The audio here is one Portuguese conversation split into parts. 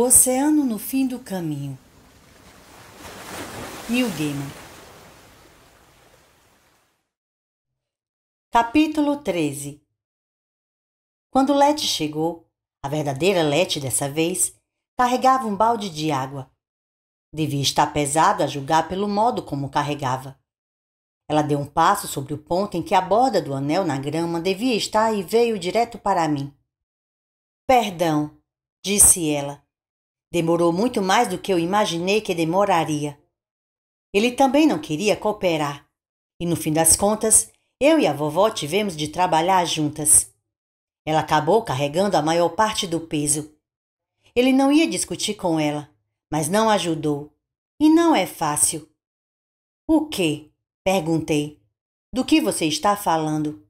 O Oceano no Fim do Caminho. Neil Gaiman. Capítulo 13 Quando Lete chegou, a verdadeira Lete dessa vez, carregava um balde de água. Devia estar pesado a julgar pelo modo como carregava. Ela deu um passo sobre o ponto em que a borda do anel na grama devia estar e veio direto para mim. Perdão, disse ela Demorou muito mais do que eu imaginei que demoraria. Ele também não queria cooperar. E no fim das contas, eu e a vovó tivemos de trabalhar juntas. Ela acabou carregando a maior parte do peso. Ele não ia discutir com ela, mas não ajudou. E não é fácil. O que? perguntei. Do que você está falando?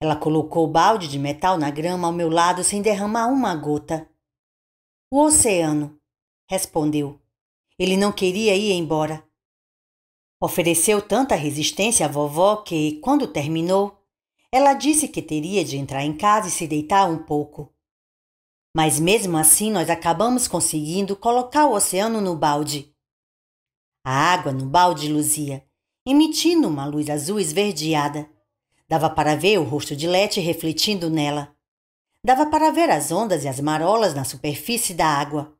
Ela colocou o balde de metal na grama ao meu lado sem derramar uma gota. O oceano, respondeu. Ele não queria ir embora. Ofereceu tanta resistência à vovó que, quando terminou, ela disse que teria de entrar em casa e se deitar um pouco. Mas mesmo assim, nós acabamos conseguindo colocar o oceano no balde. A água no balde luzia, emitindo uma luz azul esverdeada. Dava para ver o rosto de Lete refletindo nela. Dava para ver as ondas e as marolas na superfície da água.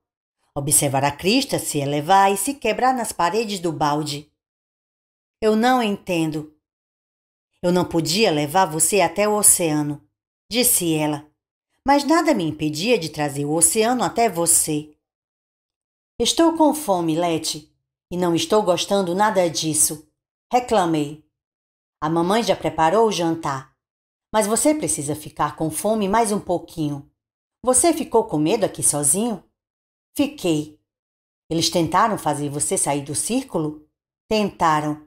Observar a crista se elevar e se quebrar nas paredes do balde. Eu não entendo. Eu não podia levar você até o oceano, disse ela, mas nada me impedia de trazer o oceano até você. Estou com fome, Lete, e não estou gostando nada disso, reclamei. A mamãe já preparou o jantar. Mas você precisa ficar com fome mais um pouquinho. Você ficou com medo aqui sozinho? Fiquei. Eles tentaram fazer você sair do círculo? Tentaram.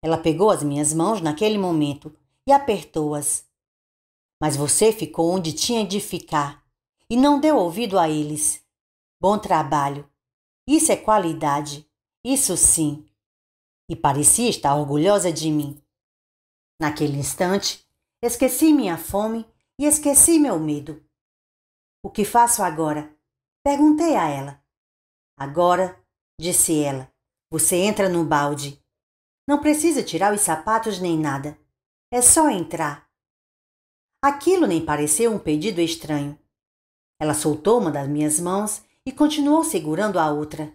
Ela pegou as minhas mãos naquele momento e apertou-as. Mas você ficou onde tinha de ficar e não deu ouvido a eles. Bom trabalho. Isso é qualidade. Isso sim. E parecia estar orgulhosa de mim. Naquele instante, Esqueci minha fome e esqueci meu medo. O que faço agora? Perguntei a ela. Agora, disse ela, você entra no balde. Não precisa tirar os sapatos nem nada. É só entrar. Aquilo nem pareceu um pedido estranho. Ela soltou uma das minhas mãos e continuou segurando a outra.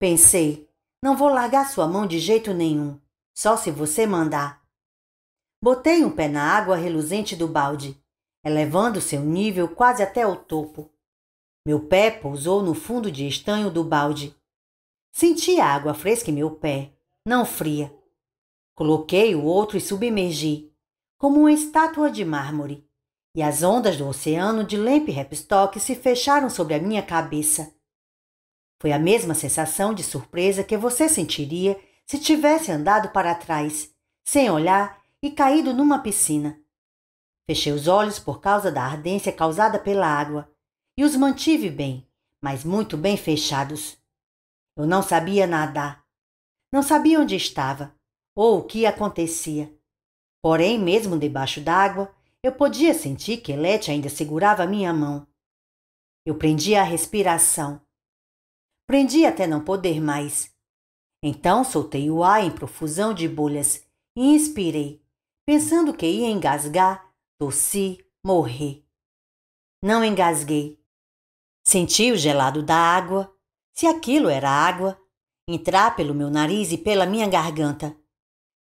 Pensei, não vou largar sua mão de jeito nenhum, só se você mandar. Botei um pé na água reluzente do balde, elevando seu nível quase até o topo. Meu pé pousou no fundo de estanho do balde. Senti a água fresca em meu pé, não fria. Coloquei o outro e submergi, como uma estátua de mármore, e as ondas do oceano de Lemp Repstock se fecharam sobre a minha cabeça. Foi a mesma sensação de surpresa que você sentiria se tivesse andado para trás, sem olhar e caído numa piscina. Fechei os olhos por causa da ardência causada pela água e os mantive bem, mas muito bem fechados. Eu não sabia nadar. Não sabia onde estava ou o que acontecia. Porém, mesmo debaixo d'água, eu podia sentir que Elete ainda segurava minha mão. Eu prendia a respiração. Prendi até não poder mais. Então soltei o ar em profusão de bolhas e inspirei pensando que ia engasgar, tossi, morri Não engasguei. Senti o gelado da água, se aquilo era água, entrar pelo meu nariz e pela minha garganta.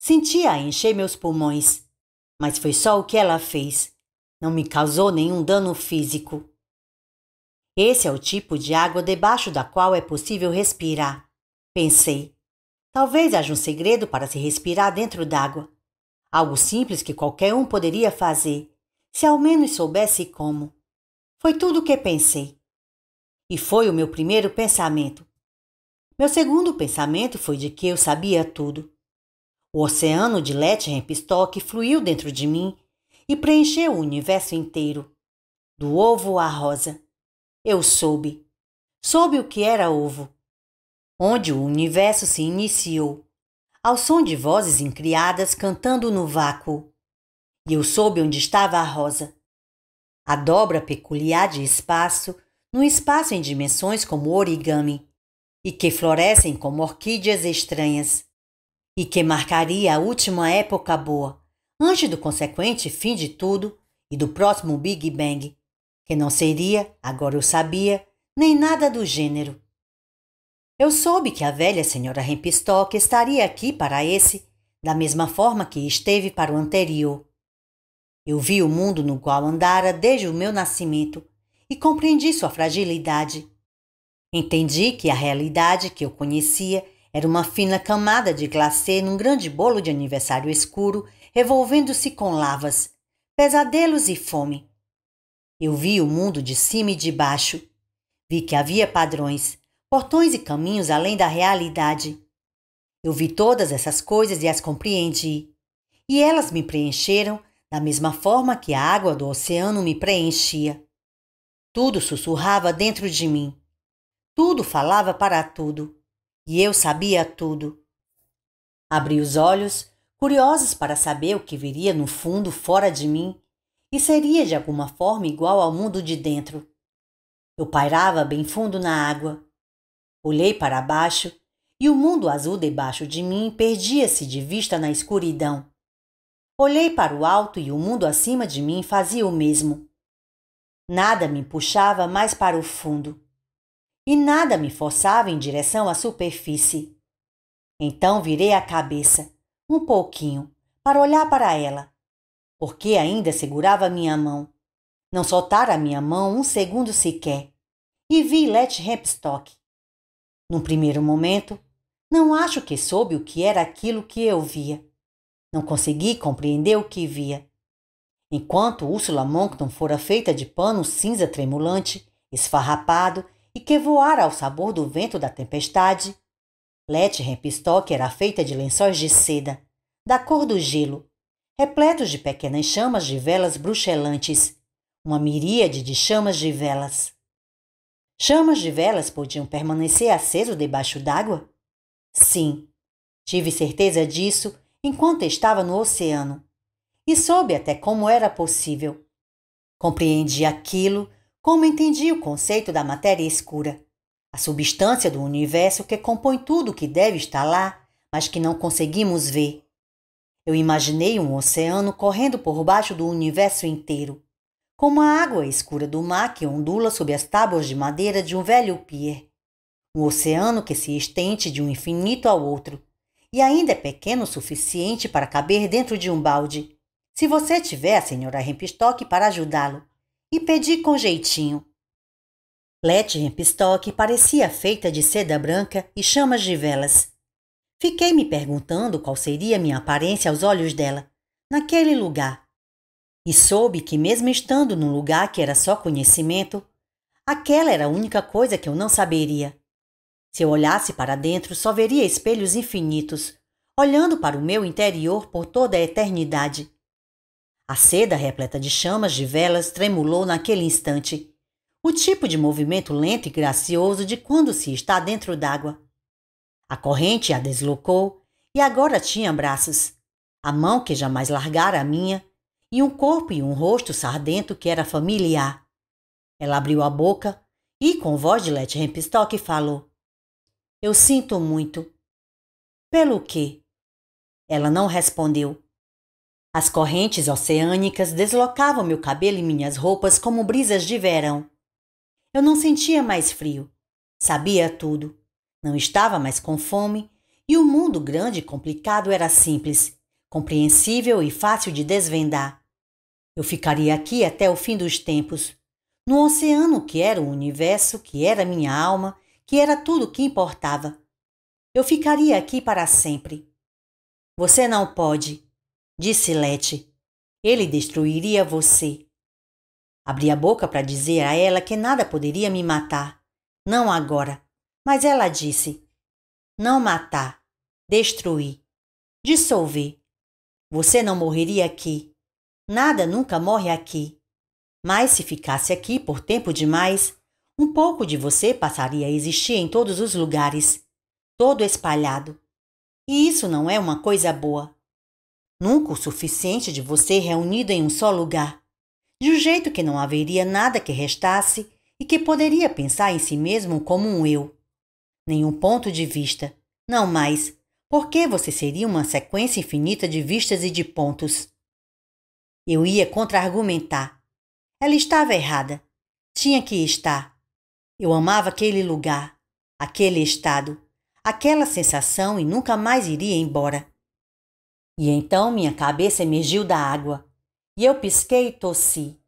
Sentia encher meus pulmões, mas foi só o que ela fez. Não me causou nenhum dano físico. Esse é o tipo de água debaixo da qual é possível respirar. Pensei. Talvez haja um segredo para se respirar dentro d'água. Algo simples que qualquer um poderia fazer, se ao menos soubesse como. Foi tudo o que pensei. E foi o meu primeiro pensamento. Meu segundo pensamento foi de que eu sabia tudo. O oceano de Rempstock fluiu dentro de mim e preencheu o universo inteiro, do ovo à rosa. Eu soube. Soube o que era ovo, onde o universo se iniciou ao som de vozes incriadas cantando no vácuo. E eu soube onde estava a rosa. A dobra peculiar de espaço, num espaço em dimensões como origami, e que florescem como orquídeas estranhas, e que marcaria a última época boa, antes do consequente fim de tudo e do próximo Big Bang, que não seria, agora eu sabia, nem nada do gênero. Eu soube que a velha senhora Rempistock estaria aqui para esse, da mesma forma que esteve para o anterior. Eu vi o mundo no qual andara desde o meu nascimento e compreendi sua fragilidade. Entendi que a realidade que eu conhecia era uma fina camada de glacê num grande bolo de aniversário escuro, revolvendo-se com lavas, pesadelos e fome. Eu vi o mundo de cima e de baixo. Vi que havia padrões, portões e caminhos além da realidade. Eu vi todas essas coisas e as compreendi. E elas me preencheram da mesma forma que a água do oceano me preenchia. Tudo sussurrava dentro de mim. Tudo falava para tudo. E eu sabia tudo. Abri os olhos, curiosos para saber o que viria no fundo fora de mim e seria de alguma forma igual ao mundo de dentro. Eu pairava bem fundo na água. Olhei para baixo e o mundo azul debaixo de mim perdia-se de vista na escuridão. Olhei para o alto e o mundo acima de mim fazia o mesmo. Nada me puxava mais para o fundo. E nada me forçava em direção à superfície. Então virei a cabeça, um pouquinho, para olhar para ela, porque ainda segurava minha mão. Não soltara minha mão um segundo sequer. E vi Let Hempstock, num primeiro momento, não acho que soube o que era aquilo que eu via. Não consegui compreender o que via. Enquanto Úrsula Moncton fora feita de pano cinza tremulante, esfarrapado e que voara ao sabor do vento da tempestade, Letty Rempstock era feita de lençóis de seda, da cor do gelo, repletos de pequenas chamas de velas bruxelantes, uma miríade de chamas de velas. Chamas de velas podiam permanecer aceso debaixo d'água? Sim, tive certeza disso enquanto estava no oceano e soube até como era possível. Compreendi aquilo como entendi o conceito da matéria escura, a substância do universo que compõe tudo o que deve estar lá, mas que não conseguimos ver. Eu imaginei um oceano correndo por baixo do universo inteiro, como a água escura do mar que ondula sob as tábuas de madeira de um velho pier. Um oceano que se estende de um infinito ao outro, e ainda é pequeno o suficiente para caber dentro de um balde. Se você tiver a senhora Rempstock para ajudá-lo, e pedi com jeitinho. Lete Rempstock parecia feita de seda branca e chamas de velas. Fiquei me perguntando qual seria minha aparência aos olhos dela, naquele lugar, e soube que, mesmo estando num lugar que era só conhecimento, aquela era a única coisa que eu não saberia. Se eu olhasse para dentro, só veria espelhos infinitos, olhando para o meu interior por toda a eternidade. A seda repleta de chamas de velas tremulou naquele instante, o tipo de movimento lento e gracioso de quando se está dentro d'água. A corrente a deslocou e agora tinha braços. A mão que jamais largara a minha e um corpo e um rosto sardento que era familiar. Ela abriu a boca e, com voz de Letty Hempstock, falou: Eu sinto muito. Pelo quê? Ela não respondeu. As correntes oceânicas deslocavam meu cabelo e minhas roupas como brisas de verão. Eu não sentia mais frio. Sabia tudo. Não estava mais com fome e o mundo grande e complicado era simples, compreensível e fácil de desvendar. Eu ficaria aqui até o fim dos tempos, no oceano que era o universo, que era minha alma, que era tudo o que importava. Eu ficaria aqui para sempre. Você não pode, disse Lete. Ele destruiria você. Abri a boca para dizer a ela que nada poderia me matar. Não agora. Mas ela disse: Não matar, destruir, dissolver. Você não morreria aqui. Nada nunca morre aqui. Mas se ficasse aqui por tempo demais, um pouco de você passaria a existir em todos os lugares, todo espalhado. E isso não é uma coisa boa. Nunca o suficiente de você reunido em um só lugar, de um jeito que não haveria nada que restasse e que poderia pensar em si mesmo como um eu. Nenhum ponto de vista, não mais, porque você seria uma sequência infinita de vistas e de pontos. Eu ia contra-argumentar. Ela estava errada. Tinha que estar. Eu amava aquele lugar, aquele estado, aquela sensação e nunca mais iria embora. E então minha cabeça emergiu da água e eu pisquei e tossi.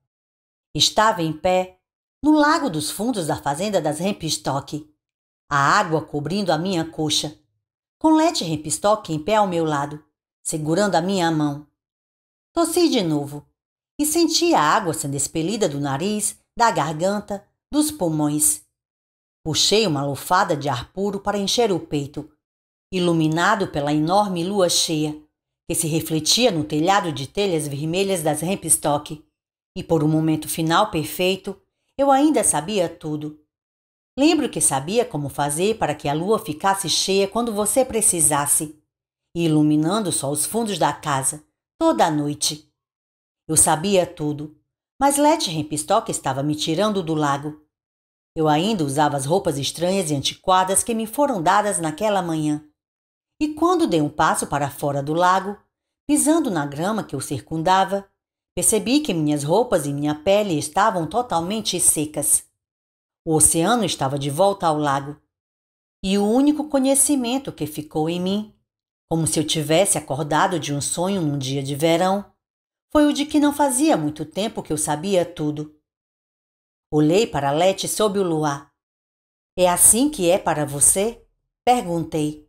Estava em pé, no lago dos fundos da fazenda das Rempistock, a água cobrindo a minha coxa, com Lete Rempistock em pé ao meu lado, segurando a minha mão. Tossi de novo e senti a água sendo expelida do nariz, da garganta, dos pulmões. Puxei uma lufada de ar puro para encher o peito, iluminado pela enorme lua cheia, que se refletia no telhado de telhas vermelhas das Rempstock. E por um momento final perfeito, eu ainda sabia tudo. Lembro que sabia como fazer para que a lua ficasse cheia quando você precisasse, iluminando só os fundos da casa toda a noite. Eu sabia tudo, mas Let Rempstock estava me tirando do lago. Eu ainda usava as roupas estranhas e antiquadas que me foram dadas naquela manhã. E quando dei um passo para fora do lago, pisando na grama que o circundava, percebi que minhas roupas e minha pele estavam totalmente secas. O oceano estava de volta ao lago. E o único conhecimento que ficou em mim como se eu tivesse acordado de um sonho num dia de verão, foi o de que não fazia muito tempo que eu sabia tudo. Olhei para Lete sob o luar. É assim que é para você? Perguntei.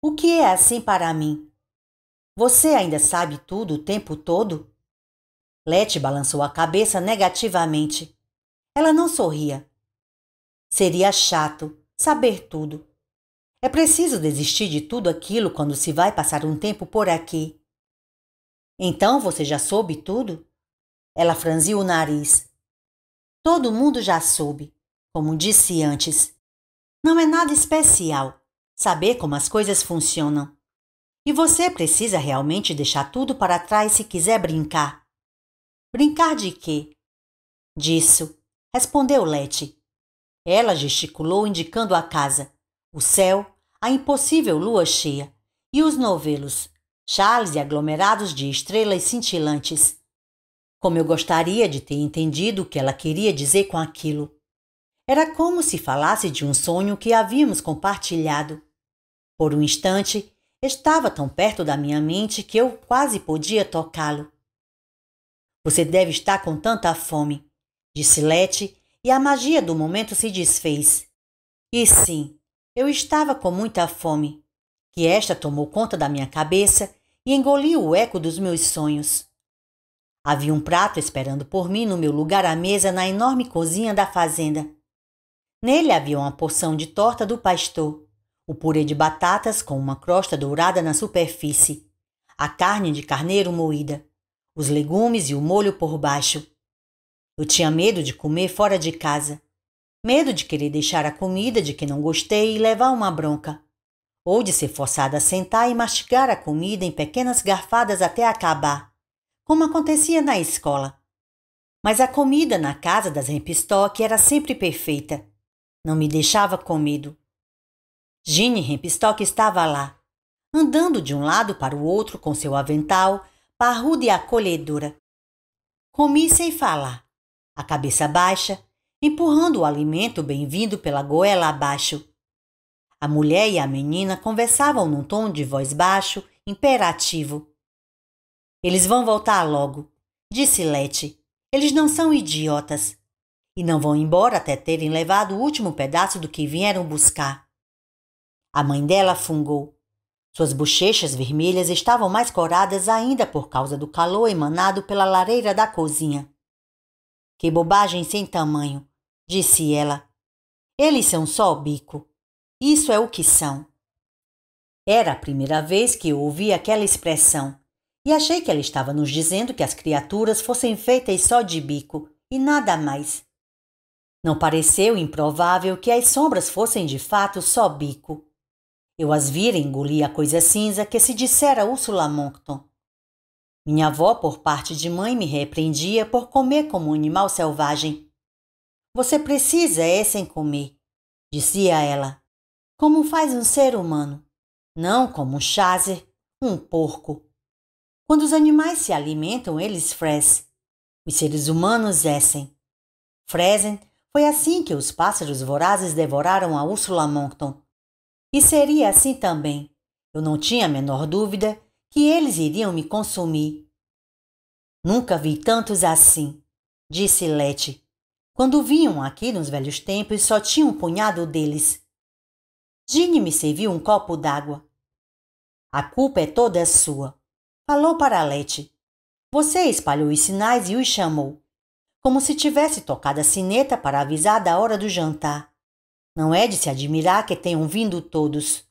O que é assim para mim? Você ainda sabe tudo o tempo todo? Lete balançou a cabeça negativamente. Ela não sorria. Seria chato saber tudo. É preciso desistir de tudo aquilo quando se vai passar um tempo por aqui. Então você já soube tudo? Ela franziu o nariz. Todo mundo já soube, como disse antes. Não é nada especial saber como as coisas funcionam. E você precisa realmente deixar tudo para trás se quiser brincar. Brincar de quê? Disso, respondeu Letty. Ela gesticulou indicando a casa, o céu a impossível lua cheia e os novelos, chales e aglomerados de estrelas cintilantes. Como eu gostaria de ter entendido o que ela queria dizer com aquilo. Era como se falasse de um sonho que havíamos compartilhado. Por um instante, estava tão perto da minha mente que eu quase podia tocá-lo. Você deve estar com tanta fome, disse Lete, e a magia do momento se desfez. E sim, eu estava com muita fome, que esta tomou conta da minha cabeça e engoliu o eco dos meus sonhos. Havia um prato esperando por mim no meu lugar à mesa na enorme cozinha da fazenda. Nele havia uma porção de torta do pastor, o purê de batatas com uma crosta dourada na superfície, a carne de carneiro moída, os legumes e o molho por baixo. Eu tinha medo de comer fora de casa, medo de querer deixar a comida de que não gostei e levar uma bronca, ou de ser forçada a sentar e mastigar a comida em pequenas garfadas até acabar, como acontecia na escola. Mas a comida na casa das Rempistock era sempre perfeita. Não me deixava com medo. Gine Rempistock estava lá, andando de um lado para o outro com seu avental, parruda e acolhedora. Comi sem falar, a cabeça baixa, empurrando o alimento bem-vindo pela goela abaixo. A mulher e a menina conversavam num tom de voz baixo, imperativo. Eles vão voltar logo, disse Lete. Eles não são idiotas. E não vão embora até terem levado o último pedaço do que vieram buscar. A mãe dela fungou. Suas bochechas vermelhas estavam mais coradas ainda por causa do calor emanado pela lareira da cozinha. Que bobagem sem tamanho, disse ela. Eles são só bico. Isso é o que são. Era a primeira vez que eu ouvi aquela expressão e achei que ela estava nos dizendo que as criaturas fossem feitas só de bico e nada mais. Não pareceu improvável que as sombras fossem de fato só bico. Eu as vira engolir a coisa cinza que se dissera Ursula Moncton. Minha avó, por parte de mãe, me repreendia por comer como um animal selvagem você precisa é sem comer, dizia ela. Como faz um ser humano? Não como um chaser, um porco. Quando os animais se alimentam, eles frescem. Os seres humanos essem. Fresem foi assim que os pássaros vorazes devoraram a Ursula Moncton. E seria assim também. Eu não tinha a menor dúvida que eles iriam me consumir. Nunca vi tantos assim, disse Lete, quando vinham aqui nos velhos tempos, só tinha um punhado deles. Gine me serviu um copo d'água. A culpa é toda sua, falou para Lete. Você espalhou os sinais e os chamou, como se tivesse tocado a sineta para avisar da hora do jantar. Não é de se admirar que tenham vindo todos.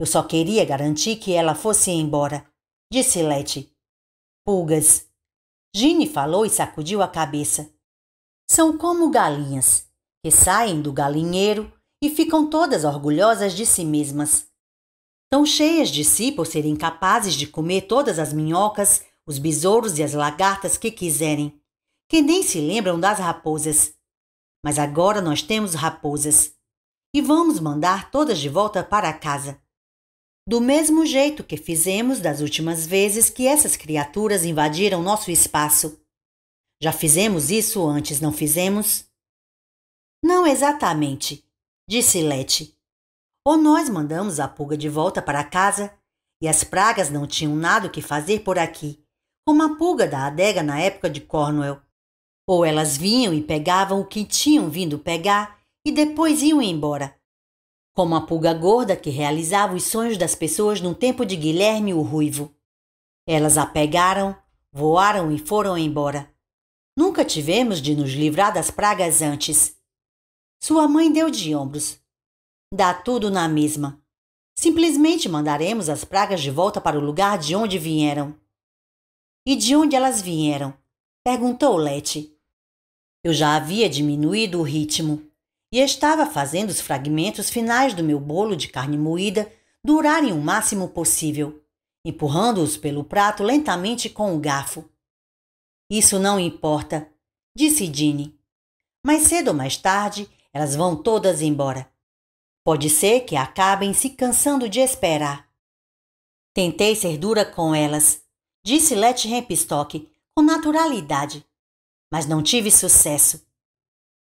Eu só queria garantir que ela fosse embora, disse Lete. Pulgas. Gine falou e sacudiu a cabeça. São como galinhas, que saem do galinheiro e ficam todas orgulhosas de si mesmas. Tão cheias de si por serem capazes de comer todas as minhocas, os besouros e as lagartas que quiserem, que nem se lembram das raposas. Mas agora nós temos raposas e vamos mandar todas de volta para casa. Do mesmo jeito que fizemos das últimas vezes que essas criaturas invadiram nosso espaço. Já fizemos isso antes, não fizemos? Não exatamente, disse Lete. Ou nós mandamos a pulga de volta para casa e as pragas não tinham nada o que fazer por aqui, como a pulga da adega na época de Cornwell. Ou elas vinham e pegavam o que tinham vindo pegar e depois iam embora. Como a pulga gorda que realizava os sonhos das pessoas no tempo de Guilherme o Ruivo. Elas a pegaram, voaram e foram embora. Nunca tivemos de nos livrar das pragas antes. Sua mãe deu de ombros. Dá tudo na mesma. Simplesmente mandaremos as pragas de volta para o lugar de onde vieram. E de onde elas vieram? perguntou Lete. Eu já havia diminuído o ritmo e estava fazendo os fragmentos finais do meu bolo de carne moída durarem o máximo possível, empurrando-os pelo prato lentamente com o garfo. Isso não importa, disse Dini. Mais cedo ou mais tarde, elas vão todas embora. Pode ser que acabem se cansando de esperar. Tentei ser dura com elas, disse Let Hempstock com naturalidade, mas não tive sucesso.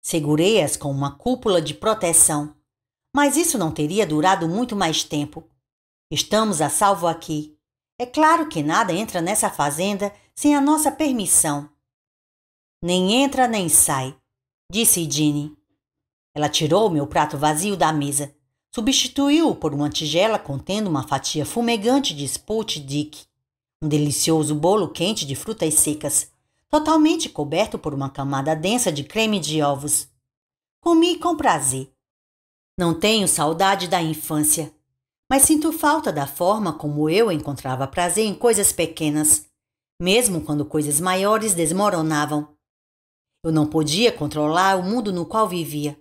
Segurei-as com uma cúpula de proteção, mas isso não teria durado muito mais tempo. Estamos a salvo aqui. É claro que nada entra nessa fazenda sem a nossa permissão. Nem entra nem sai, disse Dini. Ela tirou meu prato vazio da mesa, substituiu-o por uma tigela contendo uma fatia fumegante de spout dick, um delicioso bolo quente de frutas secas, totalmente coberto por uma camada densa de creme de ovos. Comi com prazer. Não tenho saudade da infância, mas sinto falta da forma como eu encontrava prazer em coisas pequenas, mesmo quando coisas maiores desmoronavam. Eu não podia controlar o mundo no qual vivia.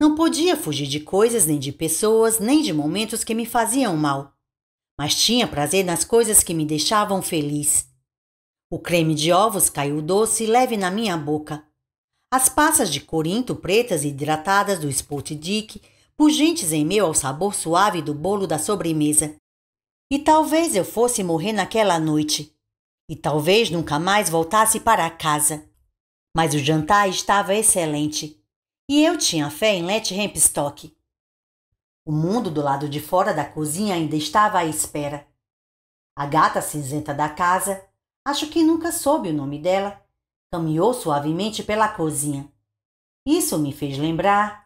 Não podia fugir de coisas, nem de pessoas, nem de momentos que me faziam mal. Mas tinha prazer nas coisas que me deixavam feliz. O creme de ovos caiu doce e leve na minha boca. As passas de corinto pretas e hidratadas do Sport Dick pungentes em meio ao sabor suave do bolo da sobremesa. E talvez eu fosse morrer naquela noite. E talvez nunca mais voltasse para casa. Mas o jantar estava excelente. E eu tinha fé em Let Hempstock. O mundo do lado de fora da cozinha ainda estava à espera. A gata cinzenta da casa, acho que nunca soube o nome dela, caminhou suavemente pela cozinha. Isso me fez lembrar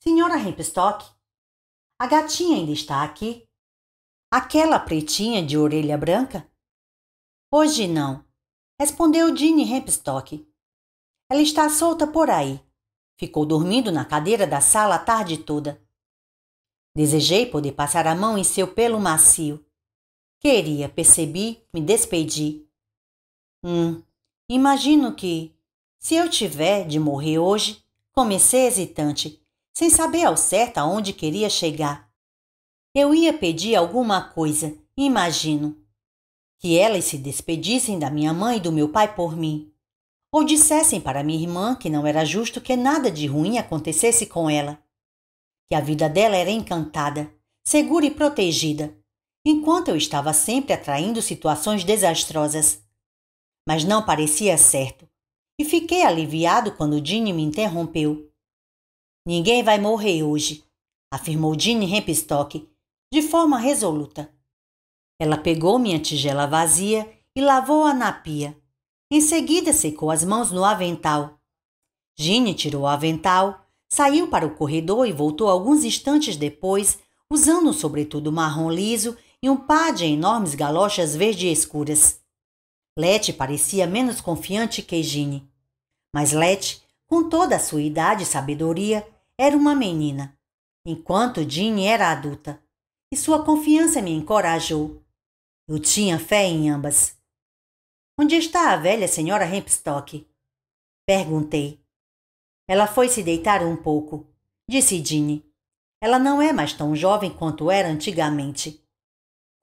Senhora Hempstock, a gatinha ainda está aqui? Aquela pretinha de orelha branca? Hoje não, respondeu Jeanne Hempstock. Ela está solta por aí. Ficou dormindo na cadeira da sala a tarde toda. Desejei poder passar a mão em seu pelo macio. Queria, percebi, me despedi. Hum, imagino que, se eu tiver de morrer hoje, comecei hesitante, sem saber ao certo aonde queria chegar. Eu ia pedir alguma coisa, imagino. Que elas se despedissem da minha mãe e do meu pai por mim. Ou dissessem para minha irmã que não era justo que nada de ruim acontecesse com ela. Que a vida dela era encantada, segura e protegida, enquanto eu estava sempre atraindo situações desastrosas. Mas não parecia certo, e fiquei aliviado quando Dini me interrompeu. Ninguém vai morrer hoje, afirmou Jean Rempistock de forma resoluta. Ela pegou minha tigela vazia e lavou-a na pia. Em seguida, secou as mãos no avental. Gine tirou o avental, saiu para o corredor e voltou alguns instantes depois, usando um sobretudo marrom liso e um par de enormes galochas verde escuras. Lete parecia menos confiante que Gine. Mas Lete, com toda a sua idade e sabedoria, era uma menina, enquanto Jean era adulta, e sua confiança me encorajou. Eu tinha fé em ambas. Onde está a velha senhora Hempstock? Perguntei. Ela foi se deitar um pouco, disse Jean. Ela não é mais tão jovem quanto era antigamente.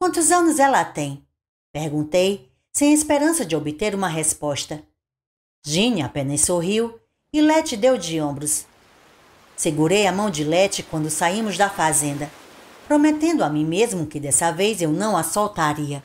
Quantos anos ela tem? Perguntei, sem esperança de obter uma resposta. Jean apenas sorriu e Lete deu de ombros. Segurei a mão de Lete quando saímos da fazenda, prometendo a mim mesmo que dessa vez eu não a soltaria.